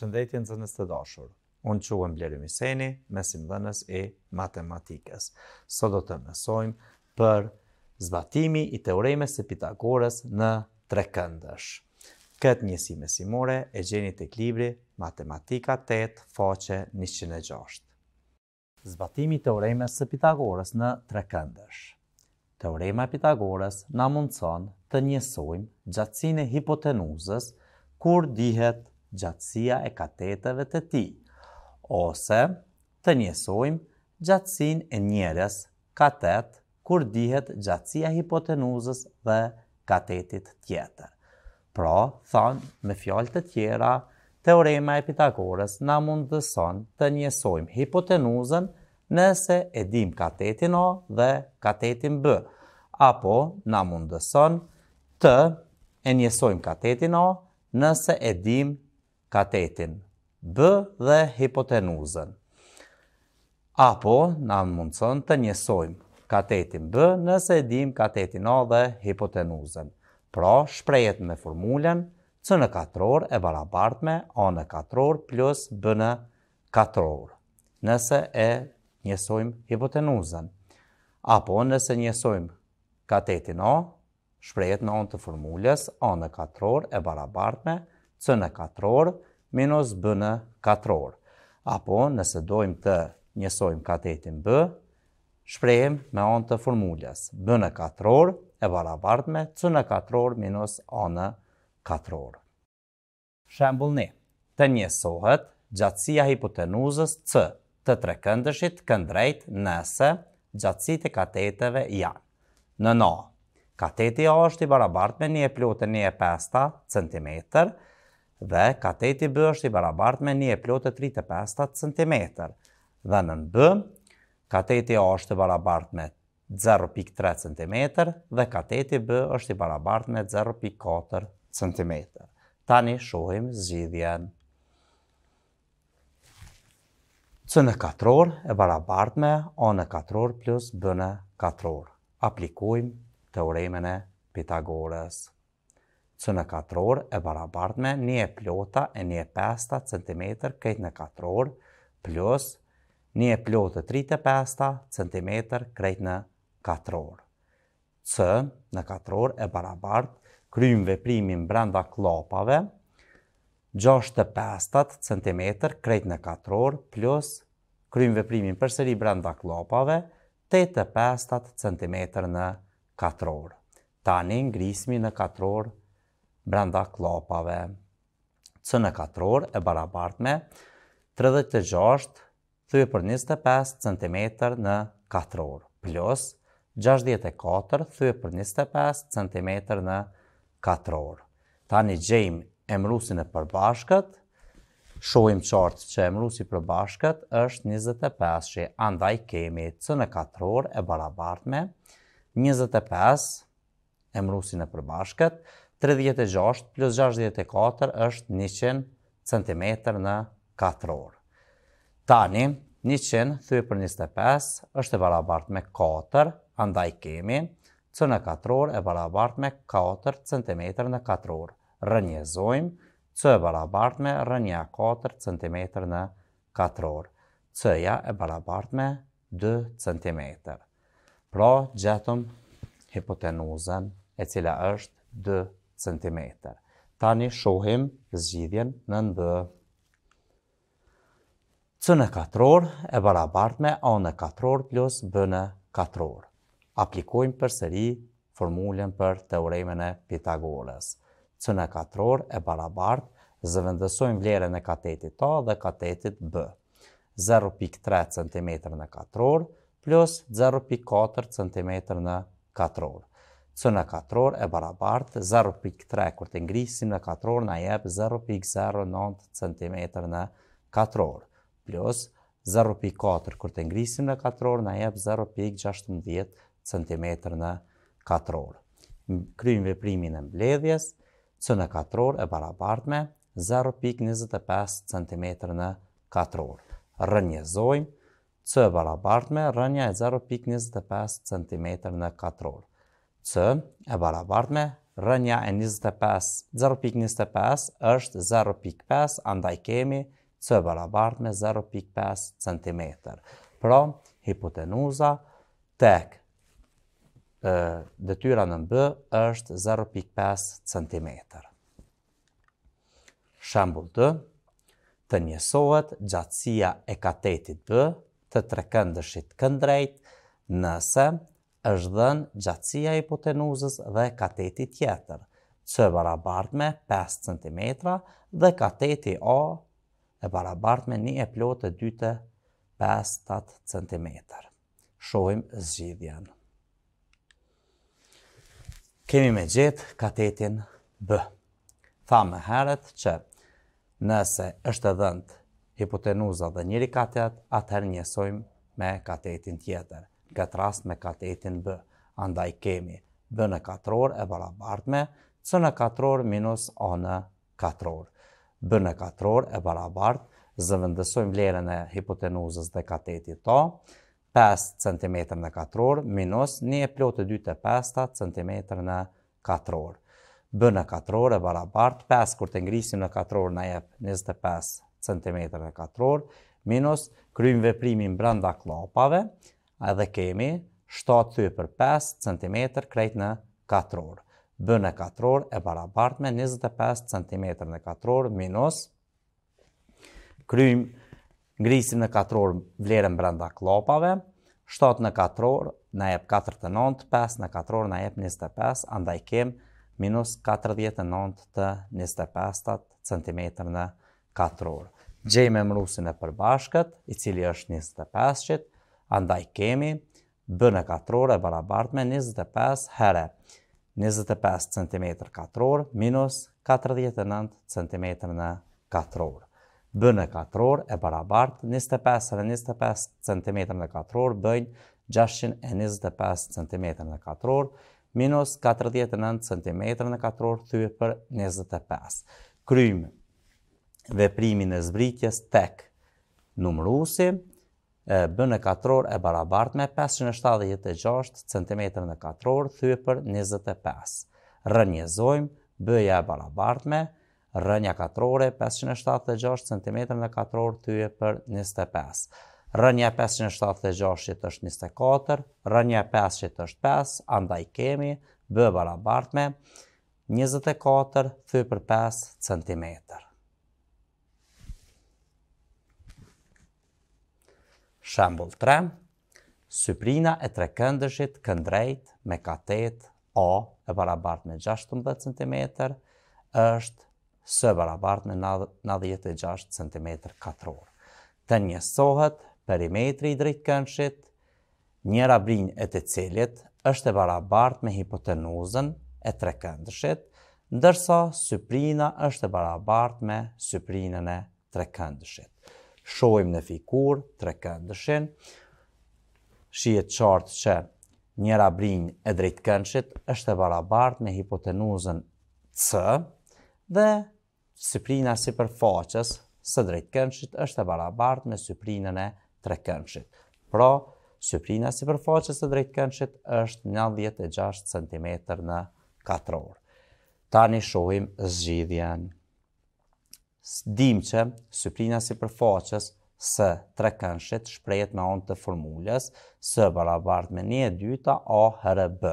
Shëndetje në zënës të dashur. Unë që uëm Bleri Miseni, mesim dhenës e matematikës. Së do të mesojmë për zbatimi i teoreme së Pitagores në tre këndësh. Këtë njësi mesimore e gjeni të klibri Matematika 8, faqe 106. Zbatimi i teoreme së Pitagores në tre këndësh. Teorema Pitagores në mundëson të njësojmë gjatësine hipotenuzës kur dihet gjatësia e kateteve të ti, ose të njësojmë gjatësin e njeres katet, kur dihet gjatësia hipotenuzës dhe katetit tjetër. Pra, thonë me fjallë të tjera, teorema e Pitagores na mund dëson të njësojmë hipotenuzën nëse e dim katetin A dhe katetin B, apo na mund dëson të njësojmë katetin A nëse e dim katetin, B dhe hipotenuzën. Apo, na mundëson të njësojmë katetin B nëse dim katetin A dhe hipotenuzën. Pra, shprejet me formulen C në katror e barabart me A në katror plus B në katror, nëse e njësojmë hipotenuzën. Apo, nëse njësojmë katetin A, shprejet në onë të formules A në katror e barabart me c në katror minus b në katror. Apo nëse dojmë të njësojmë katetin b, shprejmë me onë të formullës. b në katror e barabart me c në katror minus a në katror. Shembul një, të njësohet gjatsia hipotenuzës c të tre këndëshit këndrejt nëse gjatsit e kateteve janë. Në na, kateti a është i barabart me një e plotë një e pesta centimetër, dhe kateti B është i barabart me e plotë 35 cm, dhe në B, kateti A është i barabart me 0.3 cm dhe kateti B është i barabart me 0.4 cm. Tani shohim zgjidhjen. C në katror e barabart me A në katror plus B në katror. Aplikujmë e Pitagoras që në katror e barabart me një e plota e një e pesta centimetr kajt në katror, plus një e plota e e në katror. C në katror e barabart krymë veprimin brenda klopave, 6,5 cm krejt në katror, plus krymë veprimin përseri brenda klopave, 8,5 cm në katror. Tanin grismi në katror brenda klopave. cë në katror e barabart me 36,25 cm në katror, plus 64,25 cm në katror. Ta një gjejmë emrusin e përbashkët, Shohim qartë që emrusi për bashkët është 25 që andaj kemi cë në katëror e barabart me 25 emrusin e për bashkët 36 plus 64 është 100 cm në 4 orë. Tani, 100 thyrë për 25 është e barabart me 4, andaj kemi, që në 4 orë e barabart me 4 cm në 4 orë. Rënjezojmë, që e barabart me rënja 4 cm në 4 orë. Cëja e barabart me 2 cm. Pra, gjetëm hipotenuzën e cila është 2 cm cm. Tani shohim zgjidhjen në ndë. C në katror e barabart me A në katror plus B në katror. Aplikojmë për sëri formulen për teoremen e Pitagoras. C në katror e barabart, zëvendësojmë vlerën e katetit A dhe katetit B. 0.3 cm në katror plus 0.4 cm në katror së në katror e barabartë 0.3 kur të ngrisim në katror në jep 0.09 cm në katror, plus 0.4 kur të ngrisim në katror në jep 0.16 cm në katror. Kryim veprimin e mbledhjes, së në katror e barabartë me 0.25 cm në katror. Rënjezojmë, së e barabartë me rënja e 0.25 cm në katror. C e barabart me rënja e 25, 0.25 është 0.5, andaj kemi C e barabart me 0.5 cm. Pra, hipotenuza tek dëtyra në B është 0.5 cm. Shambull të, të njësohet gjatsia e katetit B të trekëndëshit këndrejt nëse është dhënë gjatësia hipotenuzës dhe kateti tjetër, që barabart me 5 cm dhe kateti A e barabart me 1 e plotë e dyte 5-7 cm. Shohim zgjidhjen. Kemi me gjithë katetin B. Tha me heret që nëse është e dhëndë hipotenuza dhe njëri katet, atëherë njësojmë me katetin tjetër këtë rast me katetin B, andaj kemi B në 4 orë e barabart me C në 4 orë minus A në 4 orë. B në 4 orë e barabart, zëvëndësojmë lere e hipotenuzës dhe katetit ta, 5 cm në 4 orë minus 1 plot e 2 të 5 cm në 4 orë. B në 4 orë e barabart, 5 kur të ngrisim në 4 orë në jep 25 cm në 4 orë, minus kryim veprimin brenda klapave, edhe kemi 7 thyë për 5 cm krejt në 4 orë. Bën e 4 orë e barabart me 25 cm në 4 orë minus krymë ngrisim në 4 orë vlerën brenda klopave, 7 në 4 orë në jep 4 të 9, 5 në 4 orë në jep 25, andaj kem minus 49 të 25 cm në 4 orë. Gjej me mrusin e përbashkët, i cili është 25 qëtë, Andaj kemi B në katrore barabart me 25 herë. 25 cm katror minus 49 cm në katror. B në katror e barabart 25 herë 25 cm në katror bëjnë 625 cm në katror minus 49 cm në katror thyë për 25. Krymë veprimin e zbritjes tek numërusim, bënë e 4 orë e barabartë me 576 cm në 4 orë, thyë për 25. Rënjëzojmë, bëja e barabartë me, rënja 4 orë e 576 cm në 4 orë, thyë për 25. Rënja 576 është 24, rënja 5 është 5, andaj kemi, bëbara bartme, 24 thyrë për 5 cm. Shembol 3, syprina e tre këndëshit këndrejt me katet A e barabart me 16 cm është së barabart me 96 cm katror. Të njësohet perimetri i drejtë këndëshit, njëra brinjë e të cilit është e barabart me hipotenuzën e tre këndëshit, ndërsa syprina është e barabart me syprinën e tre këndëshit shohim në fikur, tre këndëshin, shiet qartë që njëra brinjë e drejt këndëshit është e barabartë me hipotenuzën C dhe syprina si përfaqës së këndëshit është e barabartë me syprinën e tre këndëshit. Pra, syprina si përfaqës së këndëshit është 96 cm në katror. Tani shohim zgjidhjen dimqe, syprina si përfaqës, së tre kënshit shprejt me onë të formulës, së barabart me një e dyta, a, hërë, bë.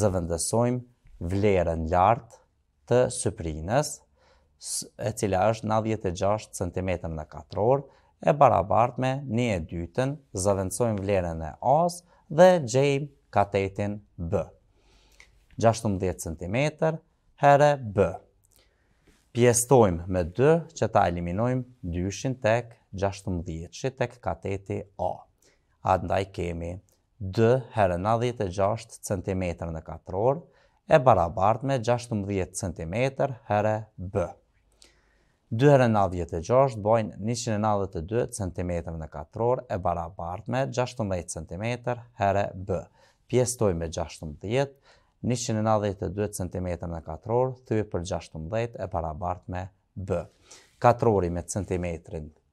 Zëvëndësojmë vlerën lartë të syprinës, e cila është 96 cm në katror, e barabart me një e dyten, zëvëndësojmë vlerën e asë dhe gjejmë katetin bë. 16 cm, hërë, bë pjestojmë me 2 që ta eliminojmë 2-shin tek 16-shi tek kateti A. ndaj kemi 2 herë 96 cm në katëror e barabart me 16 cm herë B. 2 herë 96 bojnë 192 cm në katëror e barabart me 16 cm herë B. Pjestojmë me 16 cm 192 cm në katëror, thyë për 16 e parabart me B. Katërori me cm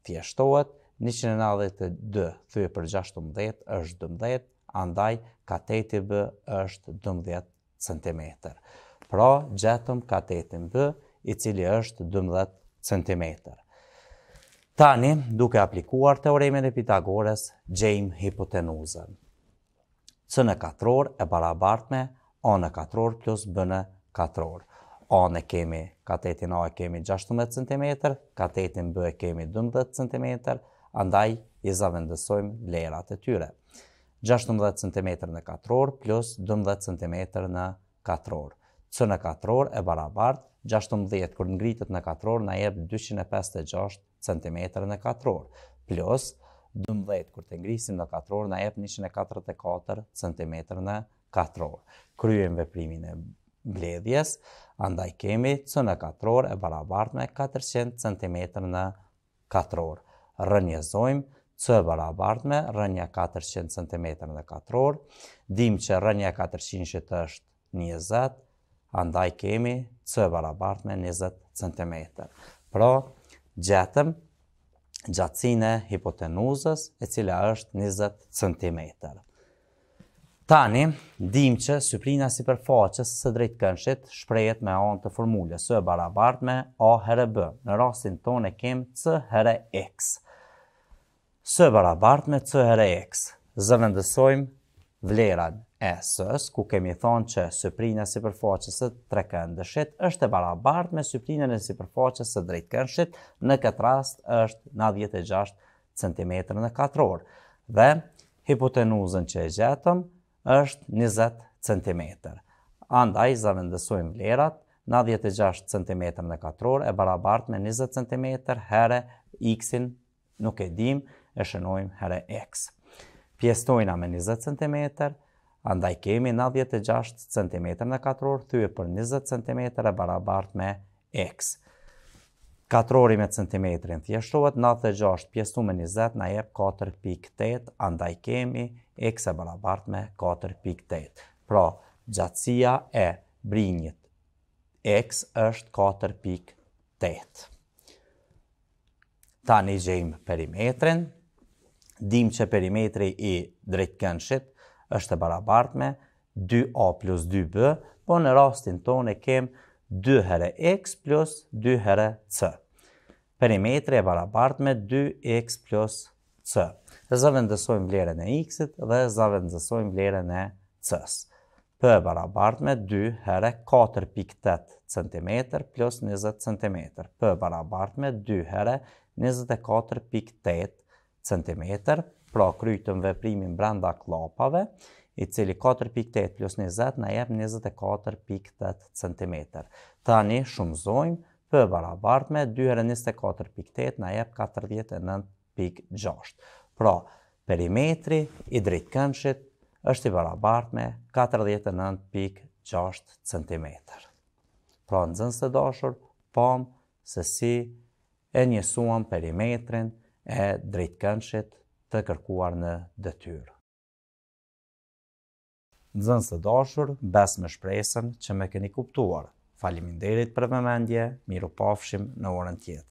thjeshtohet, 192 thyë për 16 është 12, andaj kateti B është 12 cm. Pra, gjetëm katetin B, i cili është 12 cm. Tani, duke aplikuar teoremin e Pitagores, gjejmë hipotenuzën. Cënë e katëror e barabart me B anë katror plus bënë katror. Anë kemi, katetin A e kemi 16 cm, katetin B e kemi 12 cm, andaj i zavendësojmë lerat e tyre. 16 cm në katror plus 12 cm në katror. Cë në katror e barabart, 16 kër ngritët në katror në jep 256 cm në katror, plus 12 kër të ngrisim në katror në jep 144 cm në katror. Kryen veprimin e bledhjes, andaj kemi cë në katror e barabart me 400 cm në katror. Rënjezojmë cë e barabart me rënja 400 cm në katror. Dim që rënja 400 që të është 20 andaj kemi cë e barabart me 20 cm. Pra, gjetëm gjatësine hipotenuzës e cila është 20 cm. Tani, dim që syplina si përfaqës së drejtë kënshit shprejet me onë të formule së e barabart me A herë B. Në rastin tonë e kem C herë X. Së e barabart me C herë X. Zëvendësojmë vleran e sës, ku kemi thonë që syprina si përfaqës së tre këndëshit është e barabart me syplina në si përfaqës së drejtë kënshit në këtë rast është 96 cm në katror. Dhe hipotenuzën që e gjetëm, është 20 cm. Andaj, zavendësojmë vlerat, 96 cm në katror e barabart me 20 cm herë x-in nuk e dim, e shënojmë herë x. Pjestojna me 20 cm, andaj kemi 96 cm në katror, thyë për 20 cm e barabart me x. Katrori me centimetrin thjeshtohet, 96 pjesu me 20 na jep 4.8, andaj kemi x e barabart me 4.8. Pra, gjatsia e brinjit x është 4.8. Ta një gjejmë perimetrin, dim që perimetri i drejtkënshit është e barabart me 2a plus 2b, po në rastin tonë e kemë 2 herë x plus 2 herë c. Perimetri e barabart me 2x plus c e zavendësojmë vlerën e x-it dhe zavendësojmë vlerën e c-s. P barabart me 2 herë 4.8 cm plus 20 cm. P barabart me 2 herë 24.8 cm, pra krytëm dhe brenda klapave, i cili 4.8 plus 20 na jep 24.8 cm. Tani shumëzojmë, P barabart me 2 herë 24.8 na jep 49.6 cm. Pra, perimetri i drejtkënçit është i barabart me 49.6 cm. Pra, në zënës të dashur, pomë se si e njësuan perimetrin e drejtkënçit të kërkuar në dëtyrë. Në zënës të dashur, bes me shpresën që me keni kuptuar. derit për vëmendje, miru pafshim në orën tjetë.